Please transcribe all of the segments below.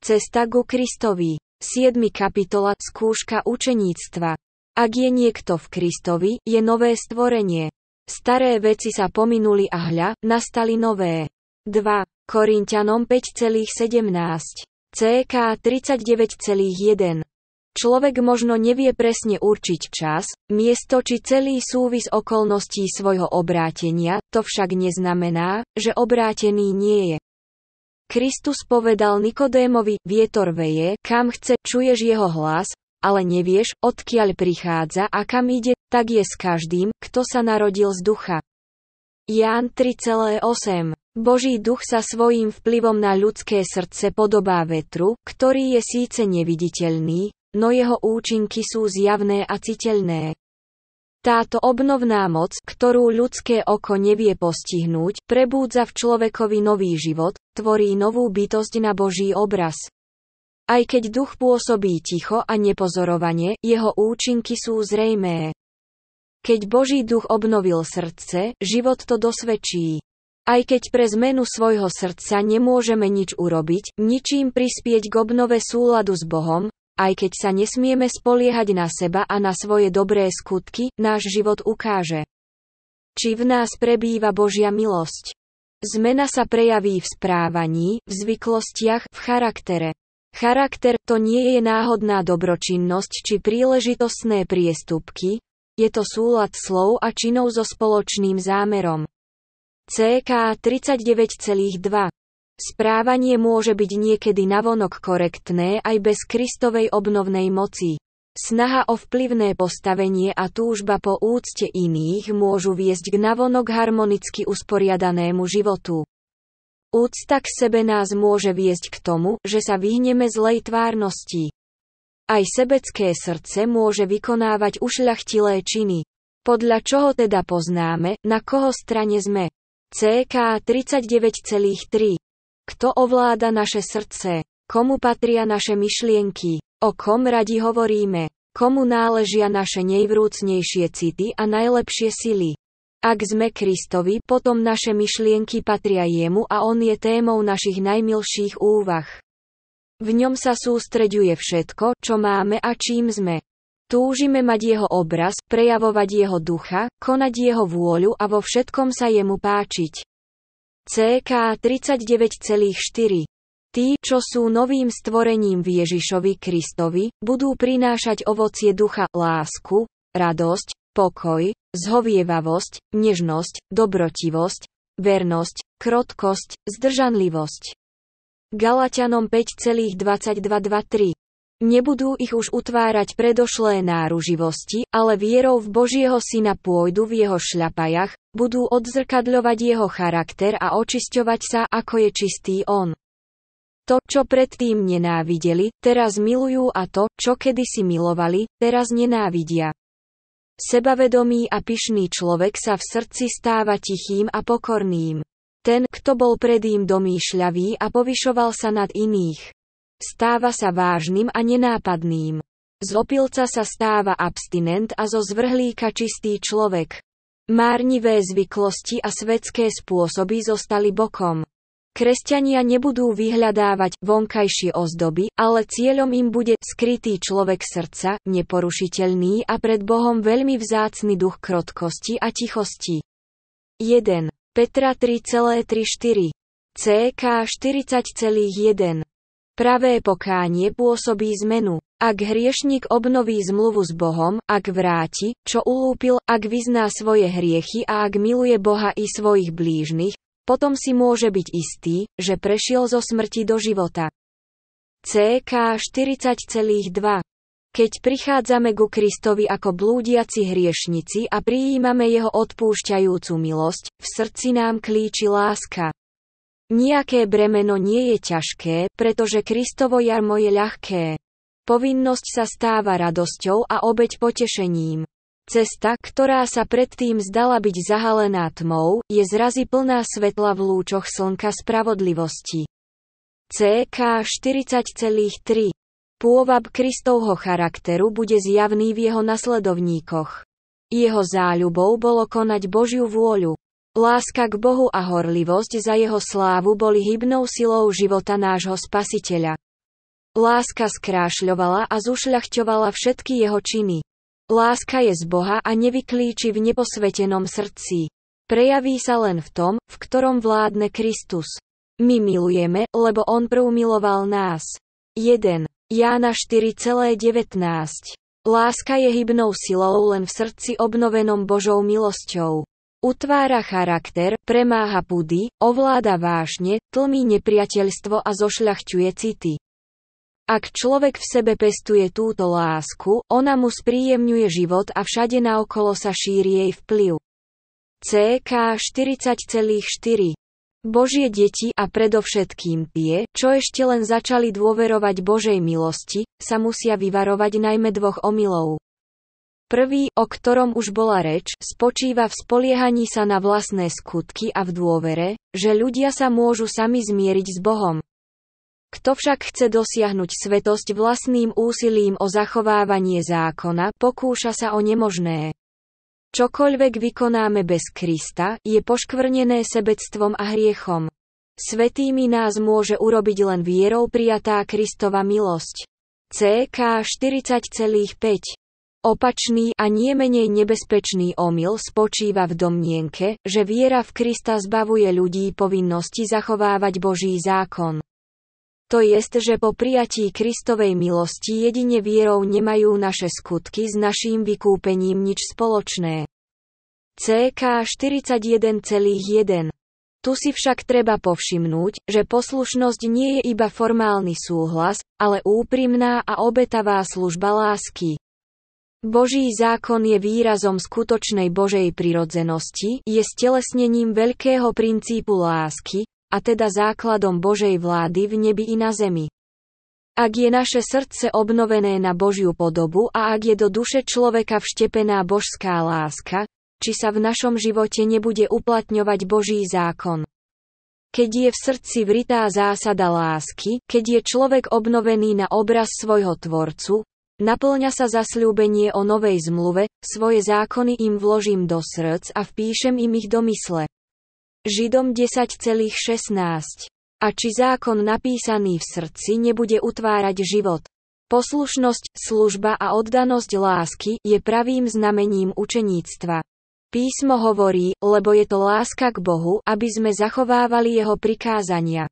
Cesta ku Kristovi. 7. kapitola Skúška učeníctva. Ak je niekto v Kristovi, je nové stvorenie. Staré veci sa pominuli a hľa, nastali nové. 2. Korintianom 5,17. CK 39,1. Človek možno nevie presne určiť čas, miesto či celý súvis okolností svojho obrátenia, to však neznamená, že obrátený nie je. Kristus povedal Nikodémovi, vietor veje, kam chce, čuješ jeho hlas, ale nevieš, odkiaľ prichádza a kam ide, tak je s každým, kto sa narodil z ducha. Ján 3,8 Boží duch sa svojím vplyvom na ľudské srdce podobá vetru, ktorý je síce neviditeľný, no jeho účinky sú zjavné a citeľné. Táto obnovná moc, ktorú ľudské oko nevie postihnúť, prebúdza v človekovi nový život, tvorí novú bytosť na Boží obraz. Aj keď duch pôsobí ticho a nepozorovanie, jeho účinky sú zrejmé. Keď Boží duch obnovil srdce, život to dosvedčí. Aj keď pre zmenu svojho srdca nemôžeme nič urobiť, ničím prispieť k obnove súladu s Bohom, aj keď sa nesmieme spoliehať na seba a na svoje dobré skutky, náš život ukáže. Či v nás prebýva Božia milosť. Zmena sa prejaví v správaní, v zvyklostiach, v charaktere. Charakter to nie je náhodná dobročinnosť či príležitostné priestupky, je to súlad slov a činov so spoločným zámerom. CK 39,2 Správanie môže byť niekedy navonok korektné aj bez Kristovej obnovnej moci. Snaha o vplyvné postavenie a túžba po úcte iných môžu viesť k navonok harmonicky usporiadanému životu. Úcta k sebe nás môže viesť k tomu, že sa vyhneme zlej tvárnosti. Aj sebecké srdce môže vykonávať ušľachtilé činy. Podľa čoho teda poznáme, na koho strane sme? CK 39,3 kto ovláda naše srdce? Komu patria naše myšlienky? O kom radi hovoríme? Komu náležia naše nejvrúcnejšie city a najlepšie sily? Ak sme Kristovi, potom naše myšlienky patria jemu a on je témou našich najmilších úvah. V ňom sa sústreďuje všetko, čo máme a čím sme. Túžime mať jeho obraz, prejavovať jeho ducha, konať jeho vôľu a vo všetkom sa jemu páčiť. CK 39,4. Tí, čo sú novým stvorením v Ježišovi Kristovi, budú prinášať ovocie ducha, lásku, radosť, pokoj, zhovievavosť, nežnosť, dobrotivosť, vernosť, krotkosť, zdržanlivosť. Galatianom 5,22-23 Nebudú ich už utvárať predošlé náruživosti, ale vierou v Božieho syna pôjdu v jeho šľapajach, budú odzrkadľovať jeho charakter a očisťovať sa, ako je čistý on. To, čo predtým nenávideli, teraz milujú a to, čo kedysi milovali, teraz nenávidia. Sebavedomý a pyšný človek sa v srdci stáva tichým a pokorným. Ten, kto bol predým domýšľavý a povyšoval sa nad iných Stáva sa vážnym a nenápadným. Z opilca sa stáva abstinent a zo zvrhlíka čistý človek. Márnivé zvyklosti a svetské spôsoby zostali bokom. Kresťania nebudú vyhľadávať vonkajšie ozdoby, ale cieľom im bude skrytý človek srdca, neporušiteľný a pred Bohom veľmi vzácny duch krotkosti a tichosti. 1. Petra 3,34 CK 40,1 Pravé pokánie pôsobí zmenu. Ak hriešnik obnoví zmluvu s Bohom, ak vráti, čo ulúpil, ak vyzná svoje hriechy a ak miluje Boha i svojich blížnych, potom si môže byť istý, že prešiel zo smrti do života. CK 40,2 Keď prichádzame ku Kristovi ako blúdiaci hriešnici a prijímame jeho odpúšťajúcu milosť, v srdci nám klíči láska. Nijaké bremeno nie je ťažké, pretože Kristovo jarmo je ľahké. Povinnosť sa stáva radosťou a obeď potešením. Cesta, ktorá sa predtým zdala byť zahalená tmou, je zrazy plná svetla v lúčoch slnka spravodlivosti. CK 40,3 Pôvab Kristovho charakteru bude zjavný v jeho nasledovníkoch. Jeho záľubou bolo konať Božiu vôľu. Láska k Bohu a horlivosť za jeho slávu boli hybnou silou života nášho spasiteľa. Láska skrášľovala a zušľachťovala všetky jeho činy. Láska je z Boha a nevyklíči v neposvetenom srdci. Prejaví sa len v tom, v ktorom vládne Kristus. My milujeme, lebo On prv miloval nás. 1. Jána 4,19 Láska je hybnou silou len v srdci obnovenom Božou milosťou. Utvára charakter, premáha pudy, ovláda vášne, tlmi nepriateľstvo a zošľachťuje city. Ak človek v sebe pestuje túto lásku, ona mu spríjemňuje život a všade naokolo sa šíri jej vplyv. CK 40,4 Božie deti a predovšetkým tie, čo ešte len začali dôverovať Božej milosti, sa musia vyvarovať najmä dvoch omylov. Prvý, o ktorom už bola reč, spočíva v spoliehaní sa na vlastné skutky a v dôvere, že ľudia sa môžu sami zmieriť s Bohom. Kto však chce dosiahnuť svetosť vlastným úsilím o zachovávanie zákona, pokúša sa o nemožné. Čokoľvek vykonáme bez Krista, je poškvrnené sebectvom a hriechom. Svetými nás môže urobiť len vierou prijatá Kristova milosť. CK 40,5 Opačný a nie menej nebezpečný omyl spočíva v domnienke, že viera v Krista zbavuje ľudí povinnosti zachovávať Boží zákon. To jest, že po prijatí Kristovej milosti jedine vierou nemajú naše skutky s naším vykúpením nič spoločné. CK 41,1 tu si však treba povšimnúť, že poslušnosť nie je iba formálny súhlas, ale úprimná a obetavá služba lásky. Boží zákon je výrazom skutočnej Božej prirodzenosti, je stelesnením veľkého princípu lásky, a teda základom Božej vlády v nebi i na zemi. Ak je naše srdce obnovené na Božiu podobu a ak je do duše človeka vštepená božská láska, či sa v našom živote nebude uplatňovať Boží zákon. Keď je v srdci vritá zásada lásky, keď je človek obnovený na obraz svojho Tvorcu, Naplňa sa zasľúbenie o novej zmluve, svoje zákony im vložím do srdc a vpíšem im ich do mysle. Židom 10,16 a či zákon napísaný v srdci nebude utvárať život. Poslušnosť, služba a oddanosť lásky je pravým znamením učeníctva. Písmo hovorí, lebo je to láska k Bohu, aby sme zachovávali jeho prikázania.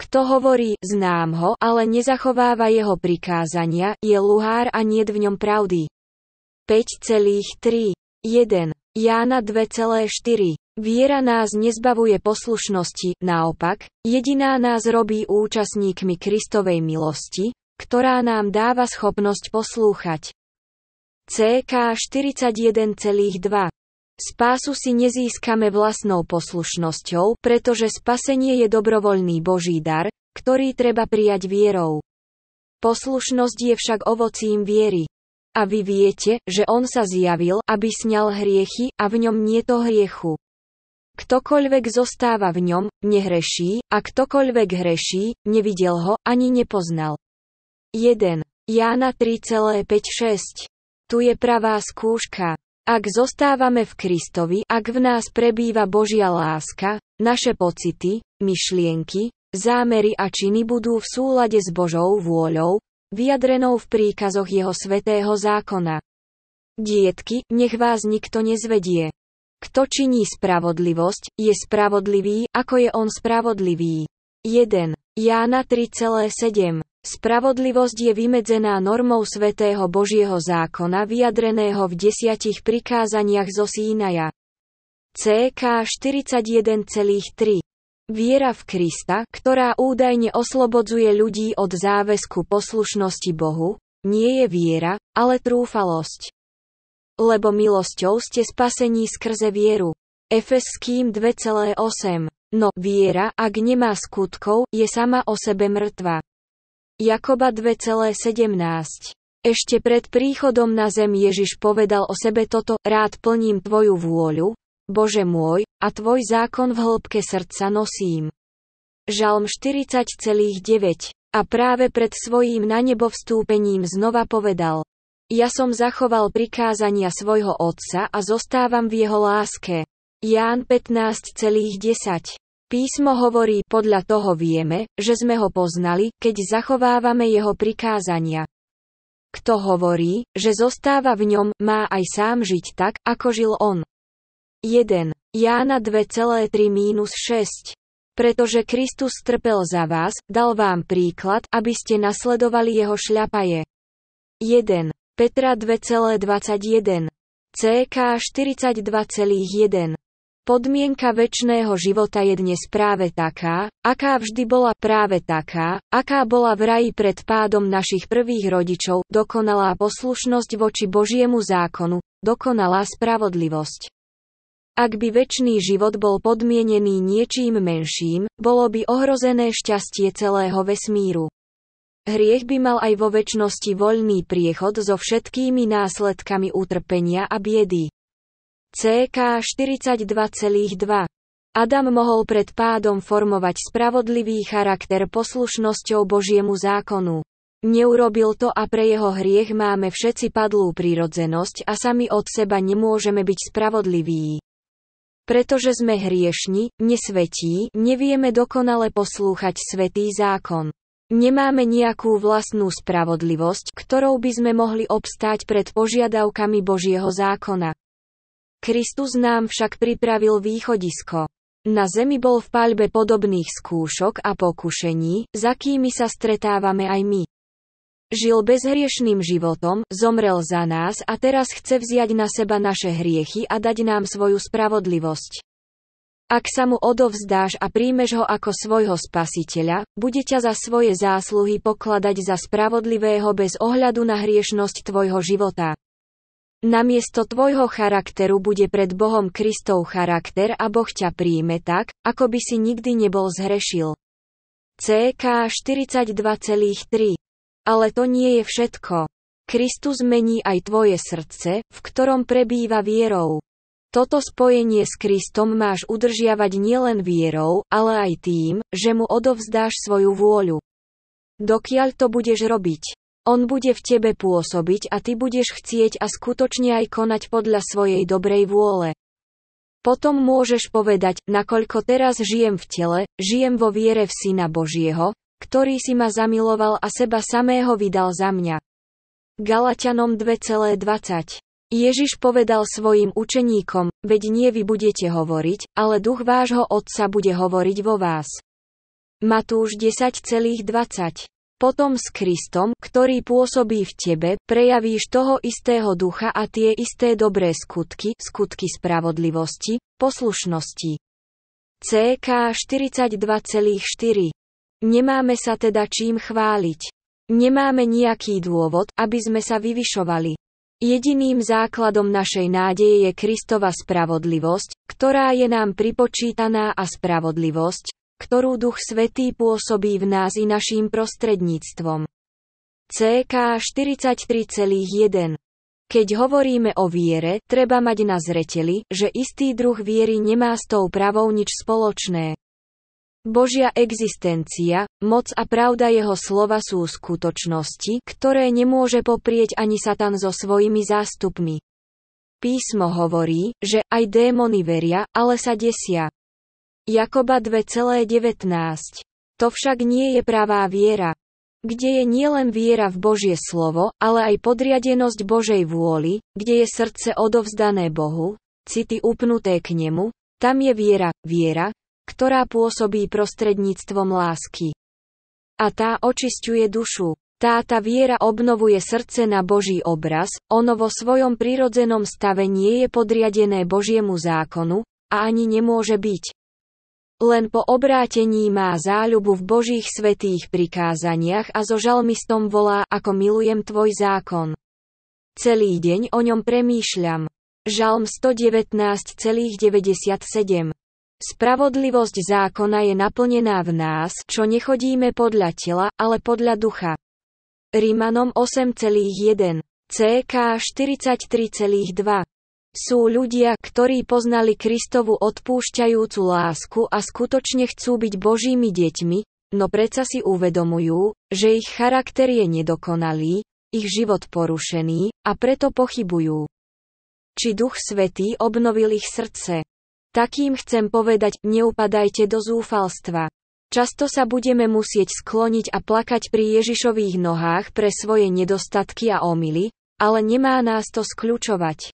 Kto hovorí, znám ho, ale nezachováva jeho prikázania, je luhár a nie v ňom pravdy. 5,3. 1. Jána 2,4. Viera nás nezbavuje poslušnosti, naopak, jediná nás robí účastníkmi Kristovej milosti, ktorá nám dáva schopnosť poslúchať. CK 41,2 Spásu si nezískame vlastnou poslušnosťou, pretože spasenie je dobrovoľný Boží dar, ktorý treba prijať vierou. Poslušnosť je však ovocím viery. A vy viete, že on sa zjavil, aby sňal hriechy, a v ňom nie to hriechu. Ktokoľvek zostáva v ňom, nehreší, a ktokoľvek hreší, nevidel ho, ani nepoznal. 1. Jána 3,56 Tu je pravá skúška. Ak zostávame v Kristovi, ak v nás prebýva Božia láska, naše pocity, myšlienky, zámery a činy budú v súlade s Božou vôľou, vyjadrenou v príkazoch Jeho svetého zákona. Dietky, nech vás nikto nezvedie. Kto činí spravodlivosť, je spravodlivý, ako je on spravodlivý. 1. Jána 3,7 Spravodlivosť je vymedzená normou svätého Božieho zákona vyjadreného v desiatich prikázaniach zo Sínaja. CK 41,3 Viera v Krista, ktorá údajne oslobodzuje ľudí od záväzku poslušnosti Bohu, nie je viera, ale trúfalosť. Lebo milosťou ste spasení skrze vieru. Efeským 2,8 No, viera, ak nemá skutkov, je sama o sebe mŕtva. Jakoba 2,17. Ešte pred príchodom na zem Ježiš povedal o sebe toto, rád plním Tvoju vôľu, Bože môj, a Tvoj zákon v hĺbke srdca nosím. Žalm 40,9. A práve pred svojím na nebo vstúpením znova povedal. Ja som zachoval prikázania svojho otca a zostávam v jeho láske. Ján 15,10. Písmo hovorí, podľa toho vieme, že sme ho poznali, keď zachovávame jeho prikázania. Kto hovorí, že zostáva v ňom, má aj sám žiť tak, ako žil on. 1. Jána 2,3 6 pretože Kristus trpel za vás, dal vám príklad, aby ste nasledovali jeho šľapaje. 1. Petra 2,21 CK 42,1 Podmienka väčšného života je dnes práve taká, aká vždy bola práve taká, aká bola v raji pred pádom našich prvých rodičov, dokonalá poslušnosť voči Božiemu zákonu, dokonalá spravodlivosť. Ak by väčší život bol podmienený niečím menším, bolo by ohrozené šťastie celého vesmíru. Hriech by mal aj vo väčšnosti voľný priechod so všetkými následkami utrpenia a biedy. CK 42,2. Adam mohol pred pádom formovať spravodlivý charakter poslušnosťou Božiemu zákonu. Neurobil to a pre jeho hriech máme všetci padlú prírodzenosť a sami od seba nemôžeme byť spravodliví. Pretože sme hriešni, nesvetí, nevieme dokonale poslúchať svetý zákon. Nemáme nejakú vlastnú spravodlivosť, ktorou by sme mohli obstáť pred požiadavkami Božieho zákona. Kristus nám však pripravil východisko. Na zemi bol v paľbe podobných skúšok a pokušení, za kými sa stretávame aj my. Žil bezhriešným životom, zomrel za nás a teraz chce vziať na seba naše hriechy a dať nám svoju spravodlivosť. Ak sa mu odovzdáš a príjmeš ho ako svojho spasiteľa, bude ťa za svoje zásluhy pokladať za spravodlivého bez ohľadu na hriešnosť tvojho života. Namiesto tvojho charakteru bude pred Bohom Kristov charakter a Boh ťa príjme tak, ako by si nikdy nebol zhrešil. CK 42,3 Ale to nie je všetko. Kristus mení aj tvoje srdce, v ktorom prebýva vierou. Toto spojenie s Kristom máš udržiavať nielen vierou, ale aj tým, že mu odovzdáš svoju vôľu. Dokiaľ to budeš robiť, on bude v tebe pôsobiť a ty budeš chcieť a skutočne aj konať podľa svojej dobrej vôle. Potom môžeš povedať, nakoľko teraz žijem v tele, žijem vo viere v Syna Božieho, ktorý si ma zamiloval a seba samého vydal za mňa. Galatianom 2,20 Ježiš povedal svojim učeníkom, veď nie vy budete hovoriť, ale duch vášho Otca bude hovoriť vo vás. Matúš 10,20 potom s Kristom, ktorý pôsobí v tebe, prejavíš toho istého ducha a tie isté dobré skutky, skutky spravodlivosti, poslušnosti. CK 42,4 Nemáme sa teda čím chváliť. Nemáme nejaký dôvod, aby sme sa vyvyšovali. Jediným základom našej nádeje je Kristova spravodlivosť, ktorá je nám pripočítaná a spravodlivosť, ktorú Duch Svetý pôsobí v nás i našim prostredníctvom. CK 43,1 Keď hovoríme o viere, treba mať na zreteli, že istý druh viery nemá s tou pravou nič spoločné. Božia existencia, moc a pravda jeho slova sú skutočnosti, ktoré nemôže poprieť ani Satan so svojimi zástupmi. Písmo hovorí, že aj démony veria, ale sa desia. Jakoba 2,19. To však nie je pravá viera. Kde je nielen viera v Božie slovo, ale aj podriadenosť Božej vôli, kde je srdce odovzdané Bohu, city upnuté k nemu, tam je viera, viera, ktorá pôsobí prostredníctvom lásky. A tá očisťuje dušu. Táta viera obnovuje srdce na Boží obraz, ono vo svojom prirodzenom stave nie je podriadené Božiemu zákonu, a ani nemôže byť. Len po obrátení má záľubu v Božích svetých prikázaniach a so žalmistom volá, ako milujem tvoj zákon. Celý deň o ňom premýšľam. Žalm 119,97 Spravodlivosť zákona je naplnená v nás, čo nechodíme podľa tela, ale podľa ducha. Rímanom 8,1 CK 43,2 sú ľudia, ktorí poznali Kristovu odpúšťajúcu lásku a skutočne chcú byť Božími deťmi, no predsa si uvedomujú, že ich charakter je nedokonalý, ich život porušený, a preto pochybujú. Či Duch Svetý obnovil ich srdce? Takým chcem povedať, neupadajte do zúfalstva. Často sa budeme musieť skloniť a plakať pri Ježišových nohách pre svoje nedostatky a omily, ale nemá nás to skľúčovať.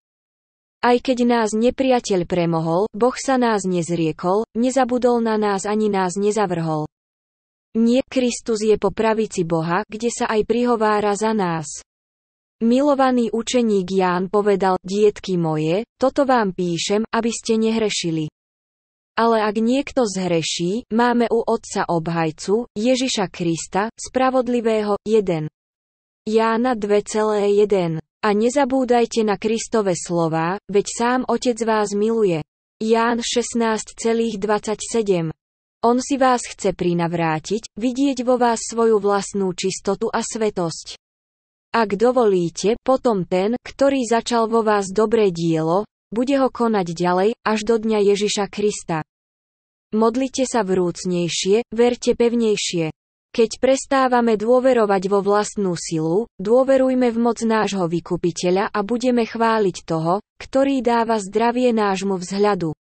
Aj keď nás nepriateľ premohol, Boh sa nás nezriekol, nezabudol na nás ani nás nezavrhol. Nie, Kristus je po pravici Boha, kde sa aj prihovára za nás. Milovaný učeník Ján povedal, dietky moje, toto vám píšem, aby ste nehrešili. Ale ak niekto zhreší, máme u Otca obhajcu, Ježiša Krista, spravodlivého, 1. Jána 2,1 a nezabúdajte na Kristove slova, veď sám Otec vás miluje. Ján 16,27 On si vás chce prinavrátiť, vidieť vo vás svoju vlastnú čistotu a svetosť. Ak dovolíte, potom ten, ktorý začal vo vás dobré dielo, bude ho konať ďalej, až do dňa Ježiša Krista. Modlite sa vrúcnejšie, verte pevnejšie. Keď prestávame dôverovať vo vlastnú silu, dôverujme v moc nášho vykupiteľa a budeme chváliť toho, ktorý dáva zdravie nášmu vzhľadu.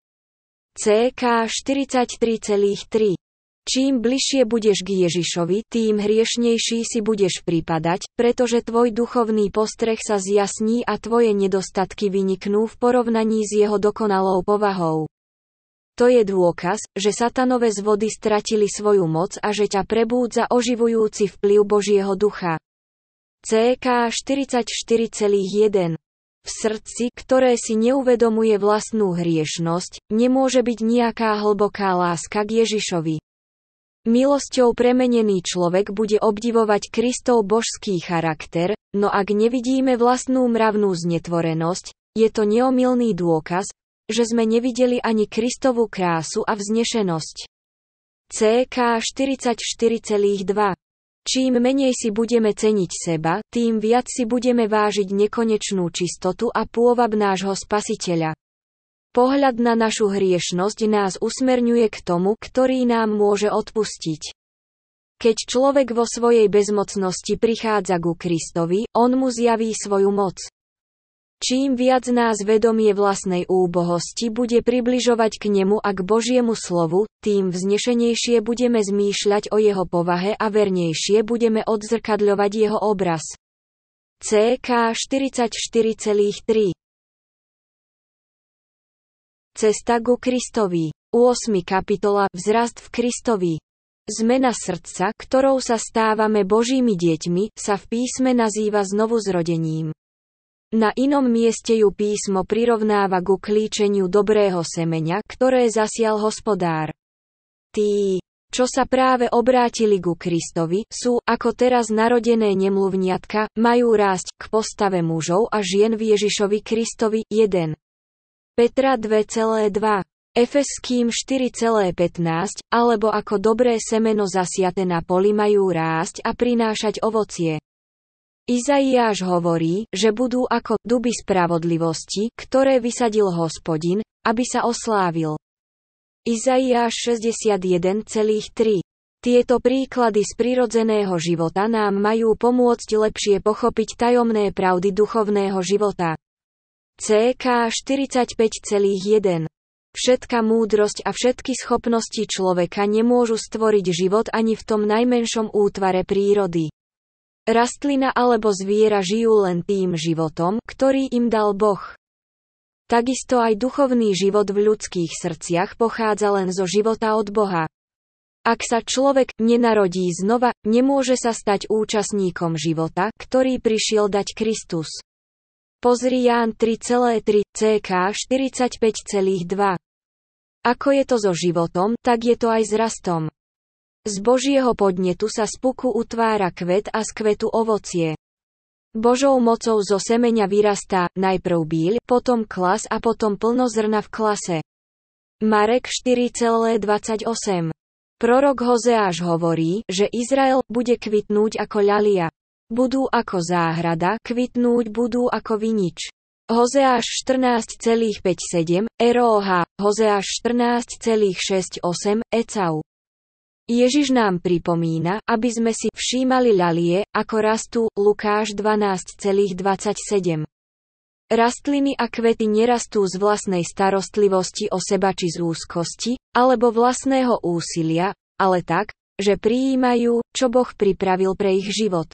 CK 43,3 Čím bližšie budeš k Ježišovi, tým hriešnejší si budeš pripadať, pretože tvoj duchovný postreh sa zjasní a tvoje nedostatky vyniknú v porovnaní s jeho dokonalou povahou. To je dôkaz, že satanové zvody stratili svoju moc a že ťa prebúdza oživujúci vplyv Božieho ducha. CK 44,1 v srdci, ktoré si neuvedomuje vlastnú hriešnosť, nemôže byť nejaká hlboká láska k Ježišovi. Milosťou premenený človek bude obdivovať Kristov božský charakter, no ak nevidíme vlastnú mravnú znetvorenosť, je to neomilný dôkaz, že sme nevideli ani Kristovú krásu a vznešenosť. CK 44,2 Čím menej si budeme ceniť seba, tým viac si budeme vážiť nekonečnú čistotu a pôvab nášho Spasiteľa. Pohľad na našu hriešnosť nás usmerňuje k tomu, ktorý nám môže odpustiť. Keď človek vo svojej bezmocnosti prichádza ku Kristovi, on mu zjaví svoju moc. Čím viac nás vedomie vlastnej úbohosti bude približovať k nemu a k Božiemu slovu, tým vznešenejšie budeme zmýšľať o jeho povahe a vernejšie budeme odzrkadľovať jeho obraz. CK 44,3 Cesta ku Kristovi 8. kapitola Vzrast v Kristovi Zmena srdca, ktorou sa stávame Božími deťmi, sa v písme nazýva znovuzrodením. Na inom mieste ju písmo prirovnáva ku klíčeniu dobrého semenia, ktoré zasial hospodár. Tí, čo sa práve obrátili ku Kristovi, sú, ako teraz narodené nemluvniatka, majú rásť k postave mužov a žien v Ježišovi Kristovi 1. Petra 2,2 Efeským 4,15, alebo ako dobré semeno zasiate na poli majú rásť a prinášať ovocie. Izaiáš hovorí, že budú ako duby spravodlivosti, ktoré vysadil hospodin, aby sa oslávil. Izaiáš 61,3 Tieto príklady z prírodzeného života nám majú pomôcť lepšie pochopiť tajomné pravdy duchovného života. CK 45,1 Všetka múdrosť a všetky schopnosti človeka nemôžu stvoriť život ani v tom najmenšom útvare prírody. Rastlina alebo zviera žijú len tým životom, ktorý im dal Boh. Takisto aj duchovný život v ľudských srdciach pochádza len zo života od Boha. Ak sa človek nenarodí znova, nemôže sa stať účastníkom života, ktorý prišiel dať Kristus. Pozri Ján 3,3, CK 45,2. Ako je to so životom, tak je to aj s rastom. Z Božieho podnetu sa z puku utvára kvet a z kvetu ovocie. Božou mocou zo semeňa vyrastá, najprv bíľ, potom klas a potom plno zrna v klase. Marek 4,28 Prorok Hozeáš hovorí, že Izrael bude kvitnúť ako ľalia. Budú ako záhrada, kvitnúť budú ako vinič. Hozeáš 14,57, Eroha, Hozeáš 14,68, ECAU. Ježiš nám pripomína, aby sme si všímali ľalie, ako rastú, Lukáš 12,27. Rastliny a kvety nerastú z vlastnej starostlivosti o seba či z úzkosti, alebo vlastného úsilia, ale tak, že prijímajú, čo Boh pripravil pre ich život.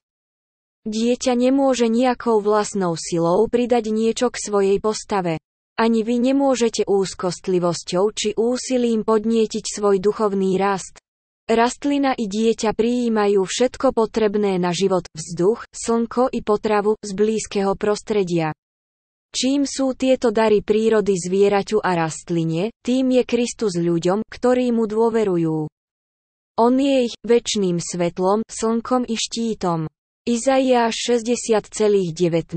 Dieťa nemôže nejakou vlastnou silou pridať niečo k svojej postave. Ani vy nemôžete úzkostlivosťou či úsilím podnietiť svoj duchovný rast. Rastlina i dieťa prijímajú všetko potrebné na život, vzduch, slnko i potravu, z blízkeho prostredia. Čím sú tieto dary prírody zvieraťu a rastline, tým je Kristus ľuďom, ktorí mu dôverujú. On je ich väčšným svetlom, slnkom i štítom. Izaiáš 60,19,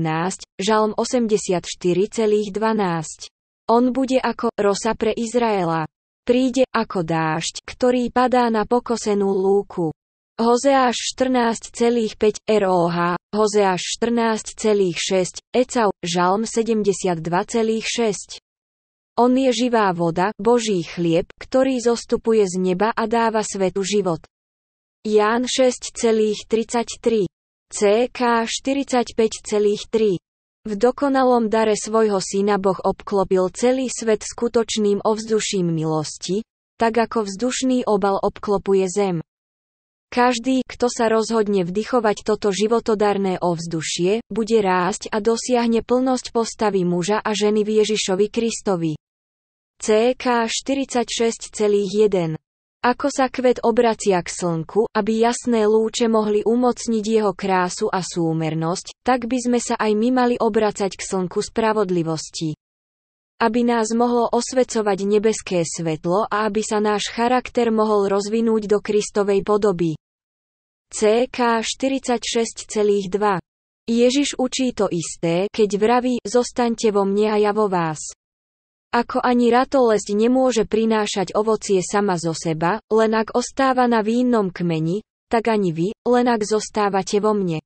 Žalm 84,12. On bude ako rosa pre Izraela príde ako dážď, ktorý padá na pokosenú lúku. Hozeáš 14,5 ROH, Hozeáš 14,6, Ecau, Žalm 72,6. On je živá voda, Boží chlieb, ktorý zostupuje z neba a dáva svetu život. Ján 6,33. CK 45,3. V dokonalom dare svojho syna Boh obklopil celý svet skutočným ovzduším milosti, tak ako vzdušný obal obklopuje zem. Každý, kto sa rozhodne vdychovať toto životodarné ovzdušie, bude rásť a dosiahne plnosť postavy muža a ženy v Ježišovi Kristovi. CK 46,1 ako sa kvet obracia k slnku, aby jasné lúče mohli umocniť jeho krásu a súmernosť, tak by sme sa aj my mali obracať k slnku spravodlivosti. Aby nás mohlo osvecovať nebeské svetlo a aby sa náš charakter mohol rozvinúť do Kristovej podoby. CK 46,2 Ježiš učí to isté, keď vraví, zostaňte vo mne a ja vo vás. Ako ani ratolesť nemôže prinášať ovocie sama zo seba, len ak ostáva na vínnom kmeni, tak ani vy, len ak zostávate vo mne.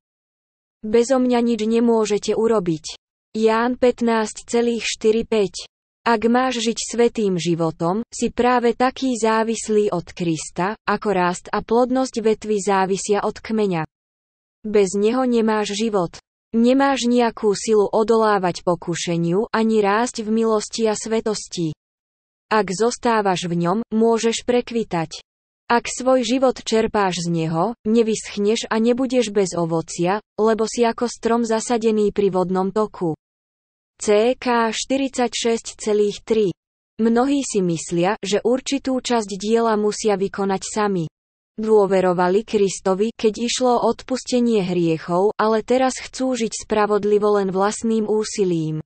Bezo mňa nič nemôžete urobiť. Ján 15,45 Ak máš žiť svetým životom, si práve taký závislý od Krista, ako rást a plodnosť vetvy závisia od kmeňa. Bez neho nemáš život. Nemáš nejakú silu odolávať pokušeniu ani rásť v milosti a svetosti. Ak zostávaš v ňom, môžeš prekvitať. Ak svoj život čerpáš z neho, nevyschneš a nebudeš bez ovocia, lebo si ako strom zasadený pri vodnom toku. CK 46,3 Mnohí si myslia, že určitú časť diela musia vykonať sami. Dôverovali Kristovi, keď išlo o odpustenie hriechov, ale teraz chcú žiť spravodlivo len vlastným úsilím.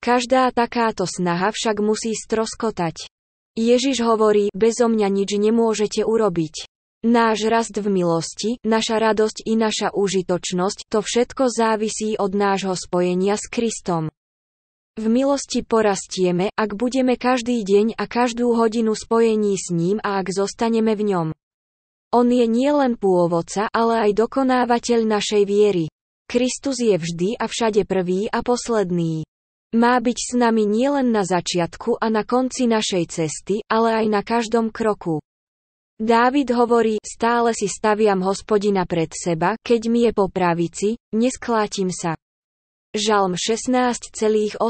Každá takáto snaha však musí stroskotať. Ježiš hovorí, bezo mňa nič nemôžete urobiť. Náš rast v milosti, naša radosť i naša užitočnosť, to všetko závisí od nášho spojenia s Kristom. V milosti porastieme, ak budeme každý deň a každú hodinu spojení s ním a ak zostaneme v ňom. On je nielen pôvodca, ale aj dokonávateľ našej viery. Kristus je vždy a všade prvý a posledný. Má byť s nami nielen na začiatku a na konci našej cesty, ale aj na každom kroku. Dávid hovorí, stále si staviam hospodina pred seba, keď mi je po pravici, nesklátim sa. Žalm 16,8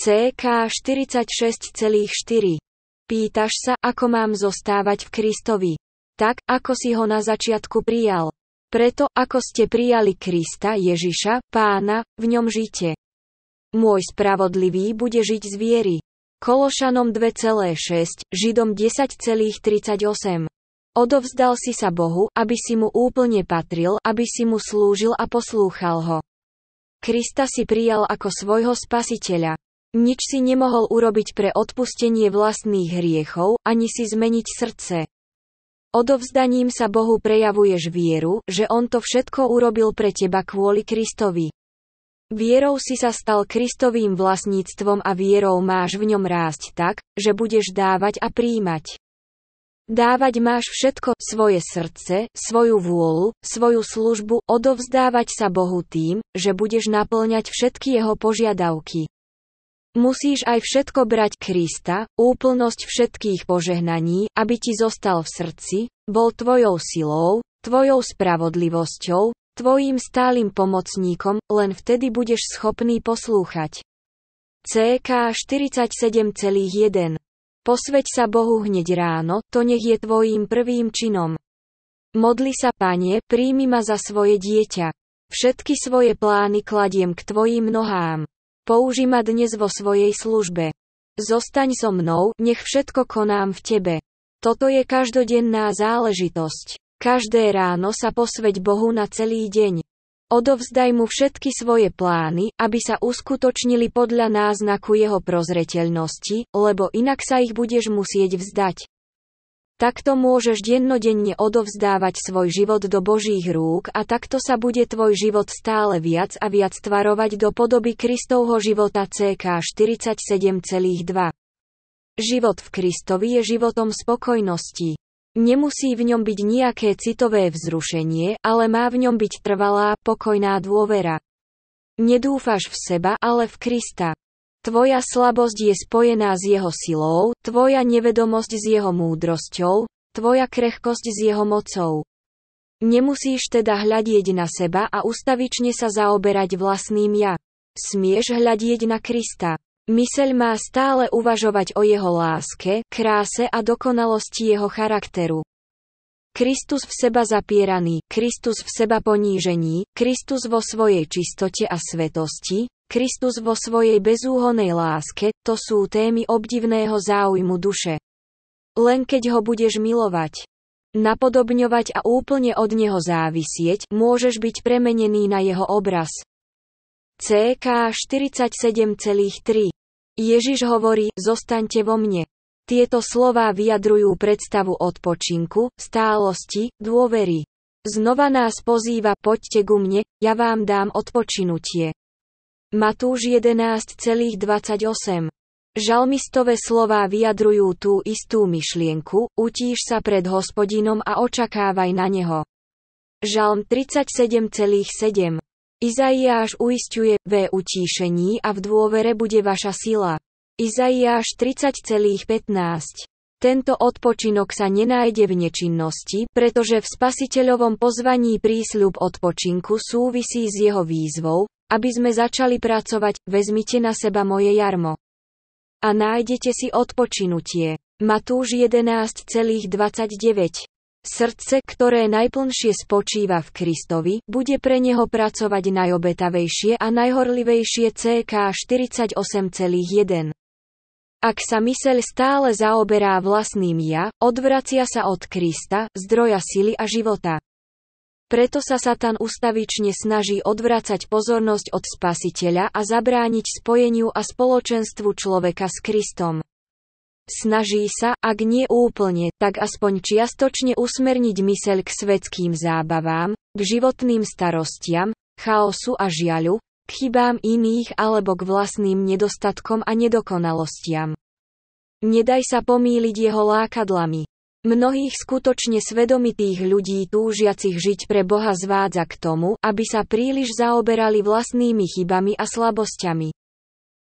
CK 46,4 Pýtaš sa, ako mám zostávať v Kristovi tak, ako si ho na začiatku prijal. Preto, ako ste prijali Krista Ježiša, pána, v ňom žite. Môj spravodlivý bude žiť z viery. Kološanom 2,6, Židom 10,38. Odovzdal si sa Bohu, aby si mu úplne patril, aby si mu slúžil a poslúchal ho. Krista si prijal ako svojho spasiteľa. Nič si nemohol urobiť pre odpustenie vlastných hriechov, ani si zmeniť srdce. Odovzdaním sa Bohu prejavuješ vieru, že On to všetko urobil pre teba kvôli Kristovi. Vierou si sa stal Kristovým vlastníctvom a vierou máš v ňom rásť tak, že budeš dávať a príjmať. Dávať máš všetko, svoje srdce, svoju vôľu, svoju službu, odovzdávať sa Bohu tým, že budeš naplňať všetky jeho požiadavky. Musíš aj všetko brať Krista, úplnosť všetkých požehnaní, aby ti zostal v srdci, bol tvojou silou, tvojou spravodlivosťou, tvojim stálym pomocníkom, len vtedy budeš schopný poslúchať. CK 47,1 Posveď sa Bohu hneď ráno, to nech je tvojím prvým činom. Modli sa, Pane, príjmi ma za svoje dieťa. Všetky svoje plány kladiem k tvojim nohám. Použi ma dnes vo svojej službe. Zostaň so mnou, nech všetko konám v tebe. Toto je každodenná záležitosť. Každé ráno sa posveď Bohu na celý deň. Odovzdaj mu všetky svoje plány, aby sa uskutočnili podľa náznaku jeho prozreteľnosti, lebo inak sa ich budeš musieť vzdať. Takto môžeš dennodenne odovzdávať svoj život do Božích rúk a takto sa bude tvoj život stále viac a viac tvarovať do podoby Kristovho života CK 47,2. Život v Kristovi je životom spokojnosti. Nemusí v ňom byť nejaké citové vzrušenie, ale má v ňom byť trvalá, pokojná dôvera. Nedúfaš v seba, ale v Krista. Tvoja slabosť je spojená s jeho silou, tvoja nevedomosť s jeho múdrosťou, tvoja krehkosť s jeho mocou. Nemusíš teda hľadieť na seba a ustavične sa zaoberať vlastným ja. Smieš hľadieť na Krista. Myseľ má stále uvažovať o jeho láske, kráse a dokonalosti jeho charakteru. Kristus v seba zapieraný, Kristus v seba ponížení, Kristus vo svojej čistote a svetosti, Kristus vo svojej bezúhonej láske, to sú témy obdivného záujmu duše. Len keď ho budeš milovať, napodobňovať a úplne od neho závisieť, môžeš byť premenený na jeho obraz. CK 47,3 Ježiš hovorí, zostaňte vo mne. Tieto slová vyjadrujú predstavu odpočinku, stálosti, dôvery. Znova nás pozýva, poďte ku mne, ja vám dám odpočinutie. Matúš 11,28. Žalmistové slová vyjadrujú tú istú myšlienku, utíš sa pred hospodinom a očakávaj na neho. Žalm 37,7. Izaiáš uistuje, ve utíšení a v dôvere bude vaša sila. Izaiáš 30,15. Tento odpočinok sa nenájde v nečinnosti, pretože v spasiteľovom pozvaní prísľub odpočinku súvisí s jeho výzvou, aby sme začali pracovať, vezmite na seba moje jarmo. A nájdete si odpočinutie. Matúš 11,29 Srdce, ktoré najplnšie spočíva v Kristovi, bude pre neho pracovať najobetavejšie a najhorlivejšie CK 48,1. Ak sa myseľ stále zaoberá vlastným ja, odvracia sa od Krista, zdroja sily a života. Preto sa Satan ustavične snaží odvracať pozornosť od spasiteľa a zabrániť spojeniu a spoločenstvu človeka s Kristom. Snaží sa, ak nie úplne, tak aspoň čiastočne usmerniť myseľ k svetským zábavám, k životným starostiam, chaosu a žiaľu, k chybám iných alebo k vlastným nedostatkom a nedokonalostiam. Nedaj sa pomýliť jeho lákadlami. Mnohých skutočne svedomitých ľudí túžiacich žiť pre Boha zvádza k tomu, aby sa príliš zaoberali vlastnými chybami a slabosťami.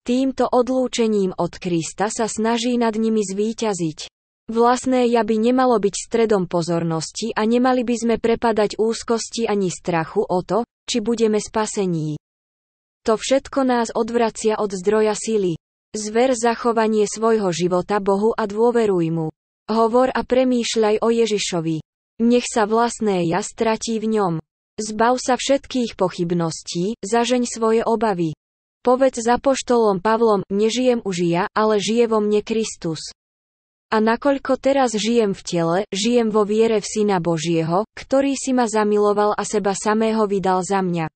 Týmto odlúčením od Krista sa snaží nad nimi zvíťaziť. Vlastné ja by nemalo byť stredom pozornosti a nemali by sme prepadať úzkosti ani strachu o to, či budeme spasení. To všetko nás odvracia od zdroja sily. Zver zachovanie svojho života Bohu a dôveruj mu. Hovor a premýšľaj o Ježišovi. Nech sa vlastné ja stratí v ňom. Zbav sa všetkých pochybností, zažeň svoje obavy. Povedz za poštolom Pavlom, nežijem už ja, ale žije vo mne Kristus. A nakoľko teraz žijem v tele, žijem vo viere v Syna Božieho, ktorý si ma zamiloval a seba samého vydal za mňa.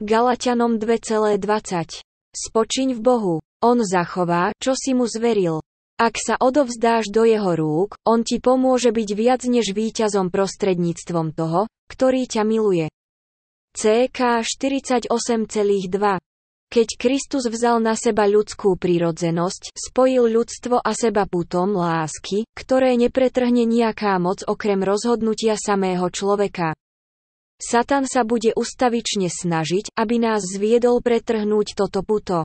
Galatianom 2,20 Spočiň v Bohu. On zachová, čo si mu zveril. Ak sa odovzdáš do jeho rúk, on ti pomôže byť viac než víťazom prostredníctvom toho, ktorý ťa miluje. CK 48,2 Keď Kristus vzal na seba ľudskú prírodzenosť, spojil ľudstvo a seba putom lásky, ktoré nepretrhne nejaká moc okrem rozhodnutia samého človeka. Satan sa bude ustavične snažiť, aby nás zviedol pretrhnúť toto puto.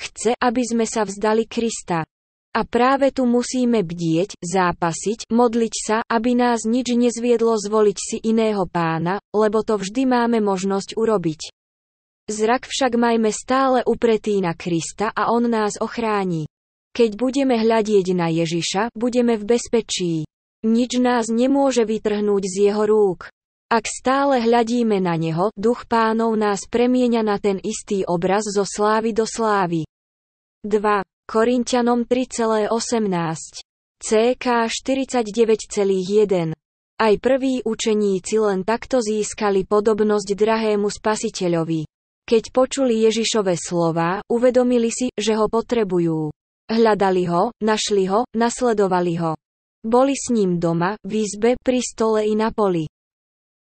Chce, aby sme sa vzdali Krista. A práve tu musíme bdieť, zápasiť, modliť sa, aby nás nič nezviedlo zvoliť si iného pána, lebo to vždy máme možnosť urobiť. Zrak však majme stále upretý na Krista a on nás ochráni. Keď budeme hľadieť na Ježiša, budeme v bezpečí. Nič nás nemôže vytrhnúť z jeho rúk. Ak stále hľadíme na neho, duch pánov nás premieňa na ten istý obraz zo slávy do slávy. 2. Korintianom 3,18. CK 49,1. Aj prví učeníci len takto získali podobnosť drahému spasiteľovi. Keď počuli Ježišove slova, uvedomili si, že ho potrebujú. Hľadali ho, našli ho, nasledovali ho. Boli s ním doma, v izbe, pri stole i na poli.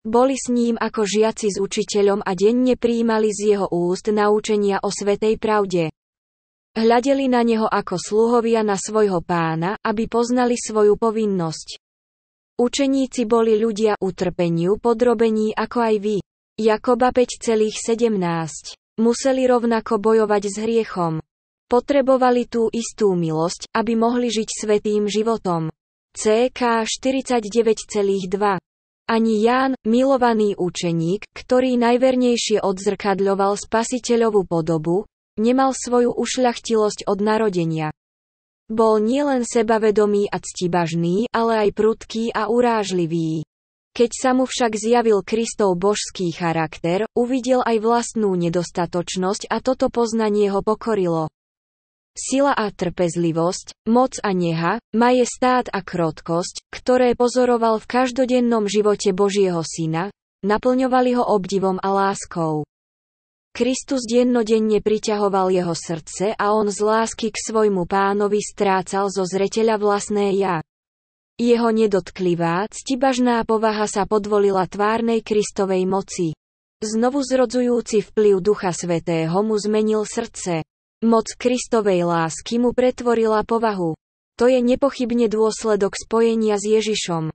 Boli s ním ako žiaci s učiteľom a denne príjmali z jeho úst naučenia o svetej pravde. Hľadeli na neho ako sluhovia na svojho pána, aby poznali svoju povinnosť. Učeníci boli ľudia utrpeniu podrobení ako aj vy. Jakoba 5,17. Museli rovnako bojovať s hriechom. Potrebovali tú istú milosť, aby mohli žiť svetým životom. CK 49,2 ani Ján, milovaný učeník, ktorý najvernejšie odzrkadľoval spasiteľovú podobu, Nemal svoju ušľachtilosť od narodenia. Bol nielen sebavedomý a ctibažný, ale aj prudký a urážlivý. Keď sa mu však zjavil Kristov božský charakter, uvidel aj vlastnú nedostatočnosť a toto poznanie ho pokorilo. Sila a trpezlivosť, moc a neha, majestát a krotkosť, ktoré pozoroval v každodennom živote Božieho syna, naplňovali ho obdivom a láskou. Kristus dennodenne priťahoval jeho srdce a on z lásky k svojmu pánovi strácal zo zreteľa vlastné ja. Jeho nedotklivá, ctibažná povaha sa podvolila tvárnej Kristovej moci. Znovu zrodzujúci vplyv Ducha Svetého mu zmenil srdce. Moc Kristovej lásky mu pretvorila povahu. To je nepochybne dôsledok spojenia s Ježišom.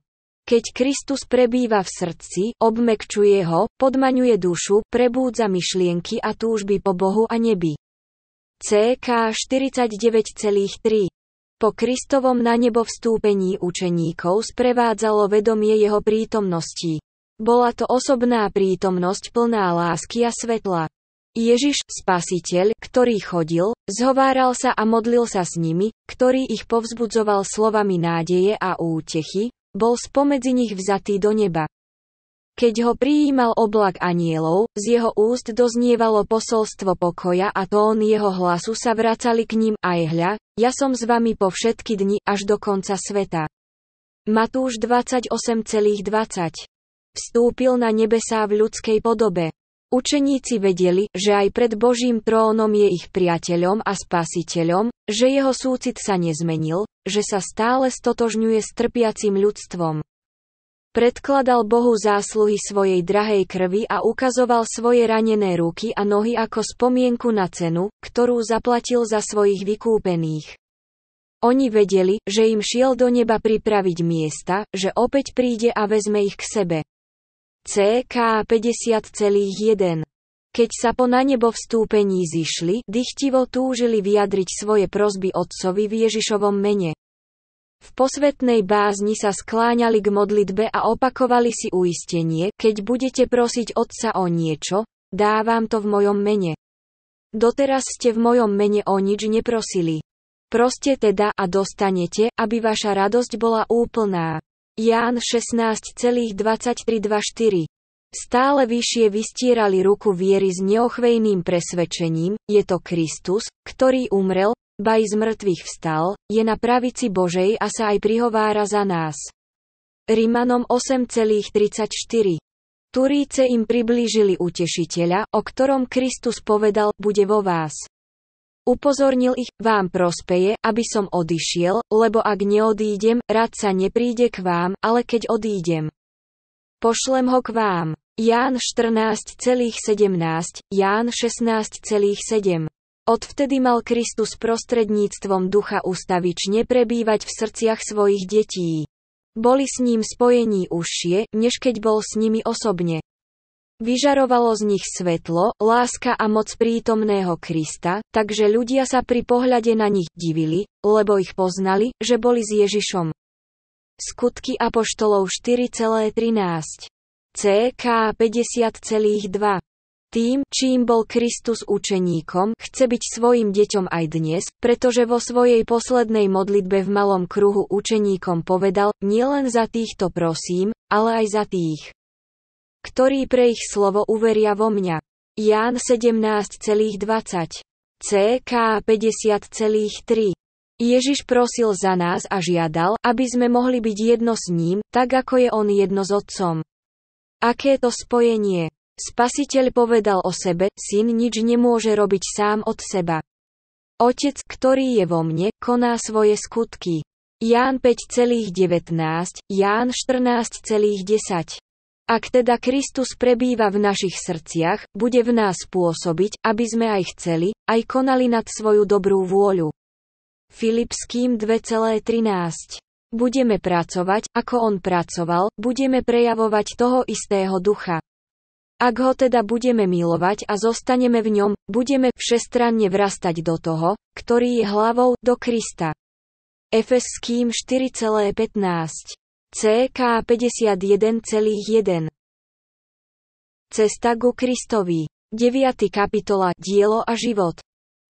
Keď Kristus prebýva v srdci, obmekčuje ho, podmaňuje dušu, prebúdza myšlienky a túžby po Bohu a nebi. CK 49,3 po Kristovom na nebo vstúpení učeníkov sprevádzalo vedomie jeho prítomnosti. Bola to osobná prítomnosť plná lásky a svetla. Ježiš, spasiteľ, ktorý chodil, zhováral sa a modlil sa s nimi, ktorý ich povzbudzoval slovami nádeje a útechy, bol spomedzi nich vzatý do neba. Keď ho prijímal oblak anielov, z jeho úst doznievalo posolstvo pokoja a tón jeho hlasu sa vracali k ním aj hľa, ja som s vami po všetky dni až do konca sveta. Matúš 28,20 Vstúpil na nebesá v ľudskej podobe. Učeníci vedeli, že aj pred Božím trónom je ich priateľom a spasiteľom, že jeho súcit sa nezmenil, že sa stále stotožňuje s trpiacim ľudstvom. Predkladal Bohu zásluhy svojej drahej krvi a ukazoval svoje ranené ruky a nohy ako spomienku na cenu, ktorú zaplatil za svojich vykúpených. Oni vedeli, že im šiel do neba pripraviť miesta, že opäť príde a vezme ich k sebe. CK 50,1 keď sa po na nebo vstúpení zišli, dychtivo túžili vyjadriť svoje prozby otcovi v Ježišovom mene. V posvetnej bázni sa skláňali k modlitbe a opakovali si uistenie, keď budete prosiť otca o niečo, dávam to v mojom mene. Doteraz ste v mojom mene o nič neprosili. Proste teda a dostanete, aby vaša radosť bola úplná. Ján 16,2324 Stále vyššie vystierali ruku viery s neochvejným presvedčením, je to Kristus, ktorý umrel, baj z mŕtvych vstal, je na pravici Božej a sa aj prihovára za nás. Rimanom 8,34 Turíce im priblížili utešiteľa, o ktorom Kristus povedal, bude vo vás. Upozornil ich, vám prospeje, aby som odišiel, lebo ak neodídem, rad sa nepríde k vám, ale keď odídem, pošlem ho k vám. Ján 14,17, Ján 16,7. Odvtedy mal Kristus prostredníctvom ducha ustavične prebývať v srdciach svojich detí. Boli s ním spojení užšie, než keď bol s nimi osobne. Vyžarovalo z nich svetlo, láska a moc prítomného Krista, takže ľudia sa pri pohľade na nich divili, lebo ich poznali, že boli s Ježišom. Skutky Apoštolov 4,13 CK 50,2 tým, čím bol Kristus učeníkom, chce byť svojim deťom aj dnes, pretože vo svojej poslednej modlitbe v malom kruhu učeníkom povedal, nielen za týchto prosím, ale aj za tých ktorí pre ich slovo uveria vo mňa. Ján 17,20. CK 50,3. Ježiš prosil za nás a žiadal, aby sme mohli byť jedno s ním, tak ako je on jedno s otcom. Aké to spojenie? Spasiteľ povedal o sebe, syn nič nemôže robiť sám od seba. Otec, ktorý je vo mne, koná svoje skutky. Ján 5,19, Ján 14,10. Ak teda Kristus prebýva v našich srdciach, bude v nás pôsobiť, aby sme aj chceli, aj konali nad svoju dobrú vôľu. Filipským 2,13 Budeme pracovať, ako on pracoval, budeme prejavovať toho istého ducha. Ak ho teda budeme milovať a zostaneme v ňom, budeme všestranne vrastať do toho, ktorý je hlavou, do Krista. Efeským 4,15 CK 51,1 Cesta ku Kristovi. 9. kapitola Dielo a život.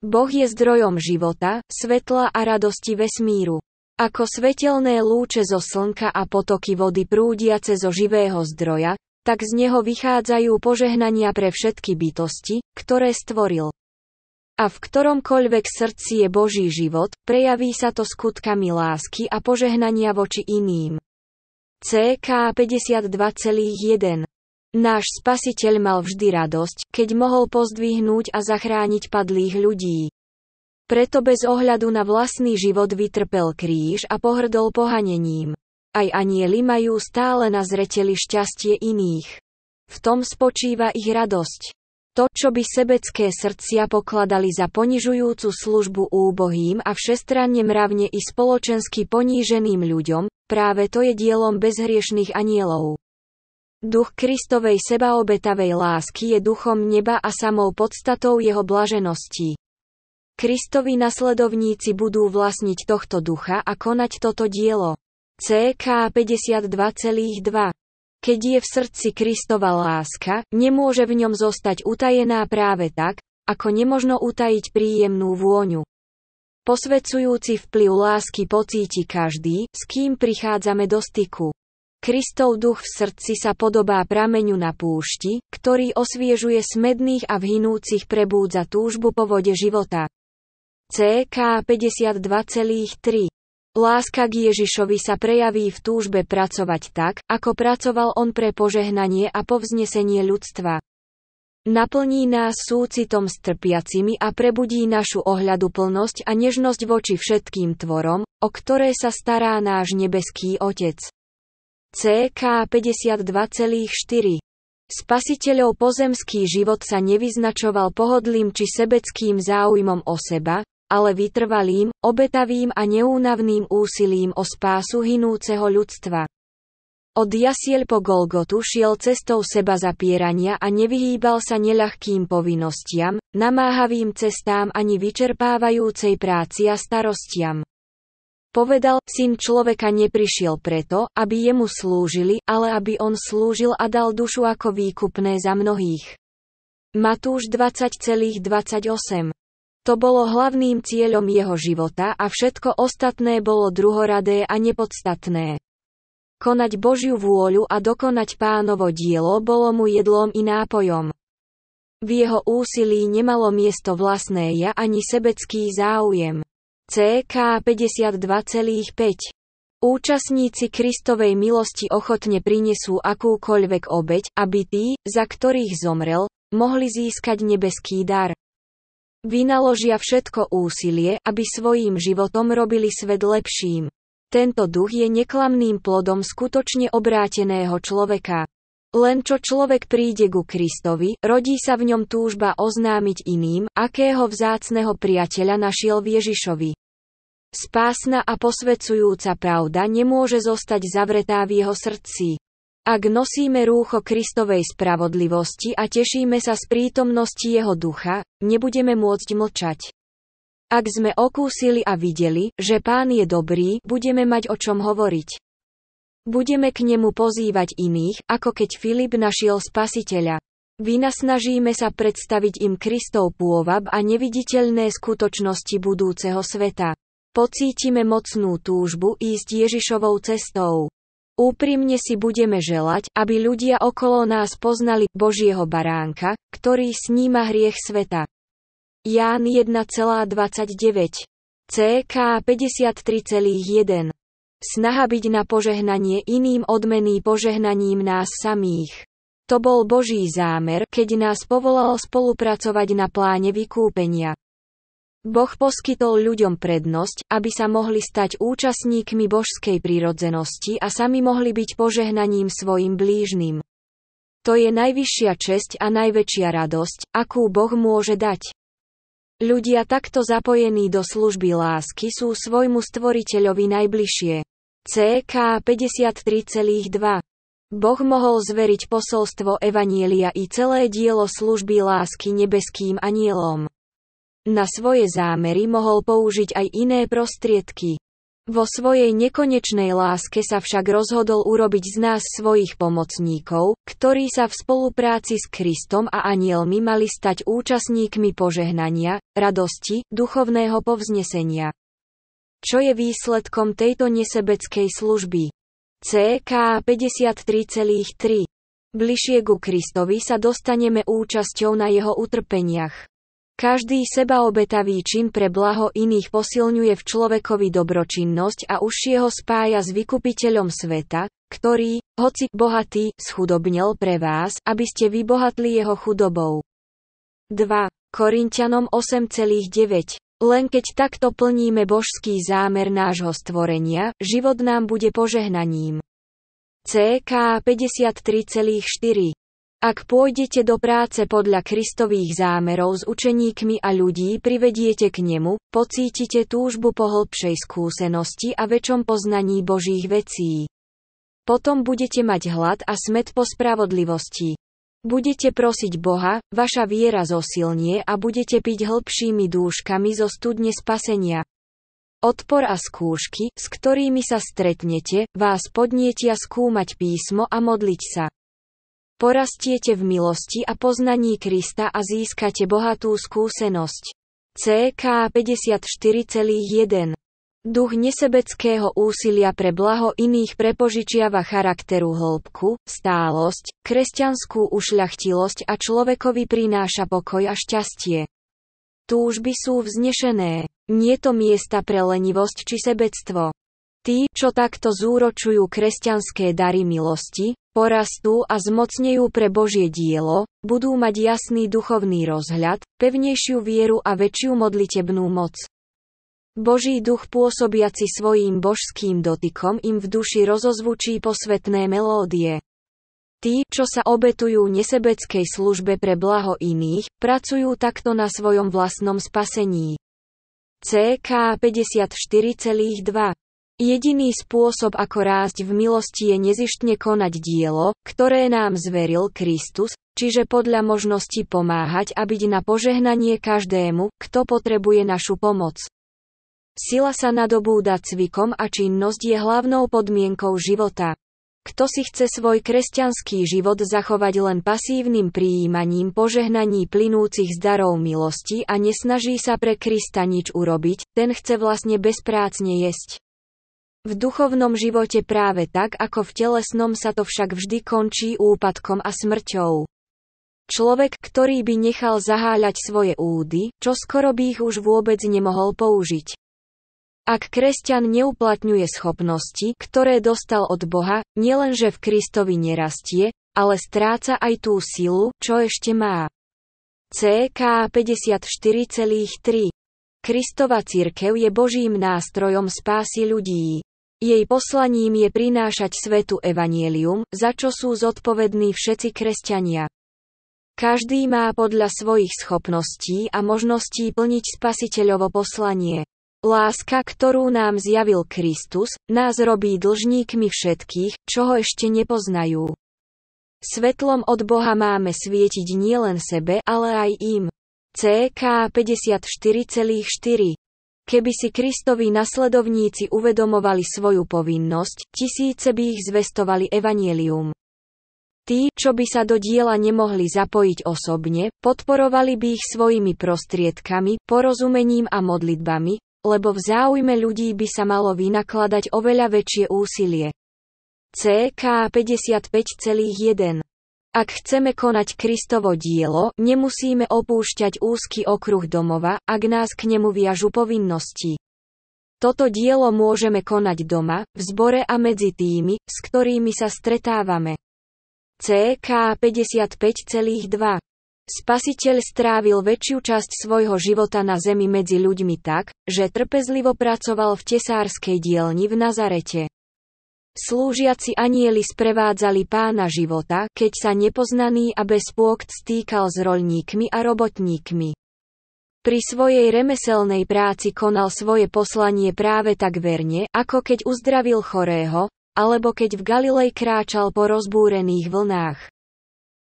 Boh je zdrojom života, svetla a radosti vesmíru. Ako svetelné lúče zo slnka a potoky vody prúdiace zo živého zdroja, tak z neho vychádzajú požehnania pre všetky bytosti, ktoré stvoril. A v ktoromkoľvek srdci je Boží život, prejaví sa to skutkami lásky a požehnania voči iným. CK 52,1 Náš spasiteľ mal vždy radosť, keď mohol pozdvihnúť a zachrániť padlých ľudí. Preto bez ohľadu na vlastný život vytrpel kríž a pohrdol pohanením. Aj anieli majú stále na zreteli šťastie iných. V tom spočíva ich radosť. To, čo by sebecké srdcia pokladali za ponižujúcu službu úbohým a všestranne mravne i spoločensky poníženým ľuďom, Práve to je dielom bezhriešných anielov. Duch Kristovej sebaobetavej lásky je duchom neba a samou podstatou jeho blaženosti. Kristovi nasledovníci budú vlastniť tohto ducha a konať toto dielo. CK 52,2 Keď je v srdci Kristova láska, nemôže v ňom zostať utajená práve tak, ako nemožno utajiť príjemnú vôňu. Posvedzujúci vplyv lásky pocíti každý, s kým prichádzame do styku. Kristov duch v srdci sa podobá prameňu na púšti, ktorý osviežuje smedných a vhinúcich prebúdza túžbu po vode života. CK 52,3 Láska k Ježišovi sa prejaví v túžbe pracovať tak, ako pracoval on pre požehnanie a povznesenie ľudstva. Naplní nás súcitom s trpiacimi a prebudí našu ohľaduplnosť a nežnosť voči všetkým tvorom, o ktoré sa stará náš nebeský Otec. CK 52,4 Spasiteľov pozemský život sa nevyznačoval pohodlým či sebeckým záujmom o seba, ale vytrvalým, obetavým a neúnavným úsilím o spásu hinúceho ľudstva. Od jasiel po Golgotu šiel cestou seba zapierania a nevyhýbal sa neľahkým povinnostiam, namáhavým cestám ani vyčerpávajúcej práci a starostiam. Povedal, syn človeka neprišiel preto, aby jemu slúžili, ale aby on slúžil a dal dušu ako výkupné za mnohých. Matúš 20,28 To bolo hlavným cieľom jeho života a všetko ostatné bolo druhoradé a nepodstatné. Konať Božiu vôľu a dokonať pánovo dielo bolo mu jedlom i nápojom. V jeho úsilí nemalo miesto vlastné ja ani sebecký záujem. CK 52,5 Účastníci Kristovej milosti ochotne prinesú akúkoľvek obeď, aby tí, za ktorých zomrel, mohli získať nebeský dar. Vynaložia všetko úsilie, aby svojím životom robili svet lepším. Tento duch je neklamným plodom skutočne obráteného človeka. Len čo človek príde ku Kristovi, rodí sa v ňom túžba oznámiť iným, akého vzácneho priateľa našiel v Ježišovi. Spásna a posvecujúca pravda nemôže zostať zavretá v jeho srdci. Ak nosíme rúcho Kristovej spravodlivosti a tešíme sa z prítomnosti jeho ducha, nebudeme môcť mlčať. Ak sme okúsili a videli, že pán je dobrý, budeme mať o čom hovoriť. Budeme k nemu pozývať iných, ako keď Filip našiel spasiteľa. Vynasnažíme sa predstaviť im Kristov pôvab a neviditeľné skutočnosti budúceho sveta. Pocítime mocnú túžbu ísť Ježišovou cestou. Úprimne si budeme želať, aby ľudia okolo nás poznali Božieho baránka, ktorý sníma hriech sveta. Ján 1,29. CK 53,1. Snaha byť na požehnanie iným odmený požehnaním nás samých. To bol Boží zámer, keď nás povolal spolupracovať na pláne vykúpenia. Boh poskytol ľuďom prednosť, aby sa mohli stať účastníkmi božskej prírodzenosti a sami mohli byť požehnaním svojim blížnym. To je najvyššia česť a najväčšia radosť, akú Boh môže dať. Ľudia takto zapojení do služby lásky sú svojmu stvoriteľovi najbližšie. CK 53,2 Boh mohol zveriť posolstvo Evanielia i celé dielo služby lásky nebeským anielom. Na svoje zámery mohol použiť aj iné prostriedky. Vo svojej nekonečnej láske sa však rozhodol urobiť z nás svojich pomocníkov, ktorí sa v spolupráci s Kristom a anielmi mali stať účastníkmi požehnania, radosti, duchovného povznesenia. Čo je výsledkom tejto nesebeckej služby? CK 53,3 Bližšie ku Kristovi sa dostaneme účasťou na jeho utrpeniach. Každý sebaobetavý čin pre blaho iných posilňuje v človekovi dobročinnosť a už jeho spája s vykupiteľom sveta, ktorý, hoci bohatý, schudobnil pre vás, aby ste vybohatli jeho chudobou. 2. Korintianom 8,9 len keď takto plníme božský zámer nášho stvorenia, život nám bude požehnaním. CK 53,4 ak pôjdete do práce podľa Kristových zámerov s učeníkmi a ľudí privediete k nemu, pocítite túžbu po hlbšej skúsenosti a väčšom poznaní Božích vecí. Potom budete mať hlad a smet po spravodlivosti. Budete prosiť Boha, vaša viera zosilnie a budete piť hlbšími dúškami zo studne spasenia. Odpor a skúšky, s ktorými sa stretnete, vás podnietia skúmať písmo a modliť sa. Porastiete v milosti a poznaní Krista a získate bohatú skúsenosť. CK 54,1 Duch nesebeckého úsilia pre blaho iných prepožičiava charakteru hĺbku, stálosť, kresťanskú ušľachtilosť a človekovi prináša pokoj a šťastie. Túžby sú vznešené. Nie to miesta pre lenivosť či sebectvo. Tí, čo takto zúročujú kresťanské dary milosti, porastú a zmocnejú pre Božie dielo, budú mať jasný duchovný rozhľad, pevnejšiu vieru a väčšiu modlitebnú moc. Boží duch pôsobiaci svojím božským dotykom im v duši rozozvučí posvetné melódie. Tí, čo sa obetujú nesebeckej službe pre blaho iných, pracujú takto na svojom vlastnom spasení. CK 54,2 Jediný spôsob, ako rásť v milosti je nezištne konať dielo, ktoré nám zveril Kristus, čiže podľa možnosti pomáhať a byť na požehnanie každému, kto potrebuje našu pomoc. Sila sa nadobúda cvikom a činnosť je hlavnou podmienkou života. Kto si chce svoj kresťanský život zachovať len pasívnym prijímaním požehnaní plynúcich z darov milosti a nesnaží sa pre Krista nič urobiť, ten chce vlastne bezprácne jesť. V duchovnom živote práve tak ako v telesnom sa to však vždy končí úpadkom a smrťou. Človek, ktorý by nechal zaháľať svoje údy, čo skoro by ich už vôbec nemohol použiť. Ak kresťan neuplatňuje schopnosti, ktoré dostal od Boha, nielenže v Kristovi nerastie, ale stráca aj tú silu, čo ešte má. CK 54,3 Kristova církev je Božím nástrojom spásy ľudí. Jej poslaním je prinášať svetu evanielium, za čo sú zodpovední všetci kresťania. Každý má podľa svojich schopností a možností plniť spasiteľovo poslanie. Láska, ktorú nám zjavil Kristus, nás robí dlžníkmi všetkých, čo ho ešte nepoznajú. Svetlom od Boha máme svietiť nielen sebe, ale aj im. CK 54,4 Keby si Kristovi nasledovníci uvedomovali svoju povinnosť, tisíce by ich zvestovali evanielium. Tí, čo by sa do diela nemohli zapojiť osobne, podporovali by ich svojimi prostriedkami, porozumením a modlitbami, lebo v záujme ľudí by sa malo vynakladať oveľa väčšie úsilie. CK 55,1 ak chceme konať Kristovo dielo, nemusíme opúšťať úzky okruh domova, ak nás k nemu viažu povinnosti. Toto dielo môžeme konať doma, v zbore a medzi tými, s ktorými sa stretávame. CK 55,2 Spasiteľ strávil väčšiu časť svojho života na zemi medzi ľuďmi tak, že trpezlivo pracoval v tesárskej dielni v Nazarete. Slúžiaci anieli sprevádzali pána života, keď sa nepoznaný a bez pôkt stýkal s roľníkmi a robotníkmi. Pri svojej remeselnej práci konal svoje poslanie práve tak verne, ako keď uzdravil chorého, alebo keď v Galilei kráčal po rozbúrených vlnách.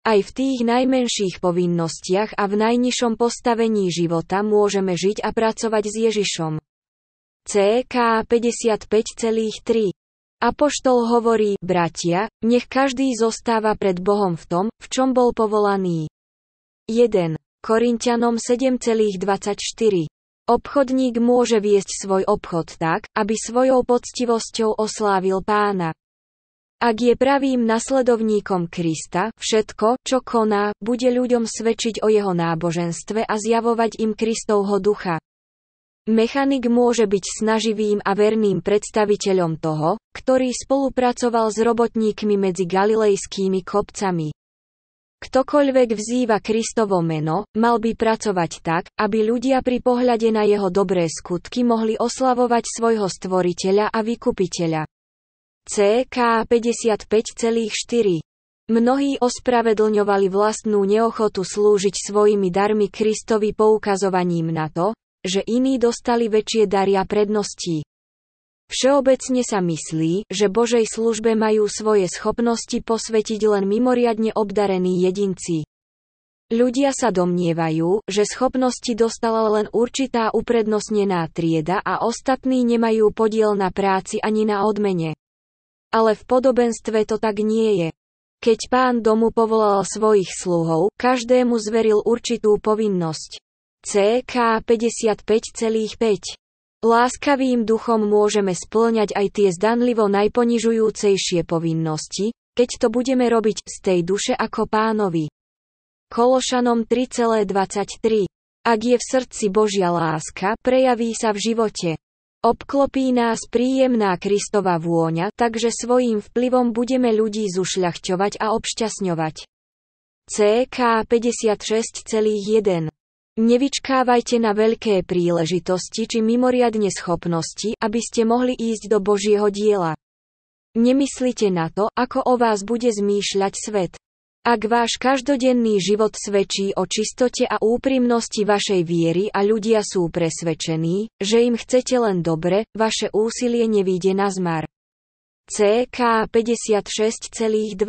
Aj v tých najmenších povinnostiach a v najnižšom postavení života môžeme žiť a pracovať s Ježišom. CK 55,3 Apoštol hovorí, bratia, nech každý zostáva pred Bohom v tom, v čom bol povolaný. 1. Korintianom 7,24 Obchodník môže viesť svoj obchod tak, aby svojou poctivosťou oslávil pána. Ak je pravým nasledovníkom Krista, všetko, čo koná, bude ľuďom svedčiť o jeho náboženstve a zjavovať im Kristovho ducha. Mechanik môže byť snaživým a verným predstaviteľom toho, ktorý spolupracoval s robotníkmi medzi galilejskými kopcami. Ktokoľvek vzýva Kristovo meno, mal by pracovať tak, aby ľudia pri pohľade na jeho dobré skutky mohli oslavovať svojho stvoriteľa a vykupiteľa. CK 55,4 Mnohí ospravedlňovali vlastnú neochotu slúžiť svojimi darmi Kristovi poukazovaním na to, že iní dostali väčšie daria predností. Všeobecne sa myslí, že Božej službe majú svoje schopnosti posvetiť len mimoriadne obdarení jedinci. Ľudia sa domnievajú, že schopnosti dostala len určitá uprednostnená trieda a ostatní nemajú podiel na práci ani na odmene. Ale v podobenstve to tak nie je. Keď pán domu povolal svojich sluhov, každému zveril určitú povinnosť. CK 55,5. Láskavým duchom môžeme splňať aj tie zdanlivo najponižujúcejšie povinnosti, keď to budeme robiť z tej duše ako pánovi. Kološanom 3,23. Ak je v srdci Božia láska, prejaví sa v živote. Obklopí nás príjemná Kristova vôňa, takže svojím vplyvom budeme ľudí zušľachťovať a obšťastňovať. CK 56,1 Nevyčkávajte na veľké príležitosti či mimoriadne schopnosti, aby ste mohli ísť do Božieho diela. Nemyslite na to, ako o vás bude zmýšľať svet. Ak váš každodenný život svedčí o čistote a úprimnosti vašej viery a ľudia sú presvedčení, že im chcete len dobre, vaše úsilie nevíde na zmar. CK 56,2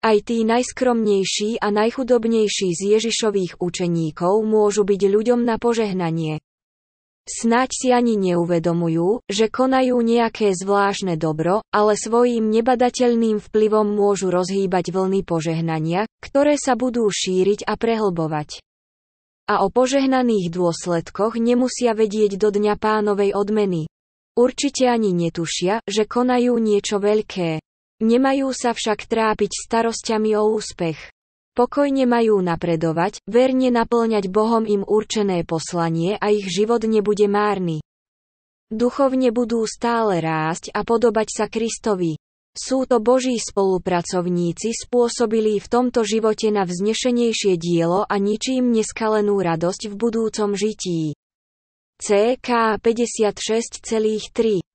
aj tí najskromnejší a najchudobnejší z Ježišových učeníkov môžu byť ľuďom na požehnanie. Snať si ani neuvedomujú, že konajú nejaké zvláštne dobro, ale svojím nebadateľným vplyvom môžu rozhýbať vlny požehnania, ktoré sa budú šíriť a prehlbovať. A o požehnaných dôsledkoch nemusia vedieť do dňa pánovej odmeny. Určite ani netušia, že konajú niečo veľké. Nemajú sa však trápiť starosťami o úspech. Pokojne majú napredovať, verne naplňať Bohom im určené poslanie a ich život nebude márny. Duchovne budú stále rásť a podobať sa Kristovi. Sú to Boží spolupracovníci spôsobili v tomto živote na vznešenejšie dielo a ničím neskalenú radosť v budúcom žití. CK 56,3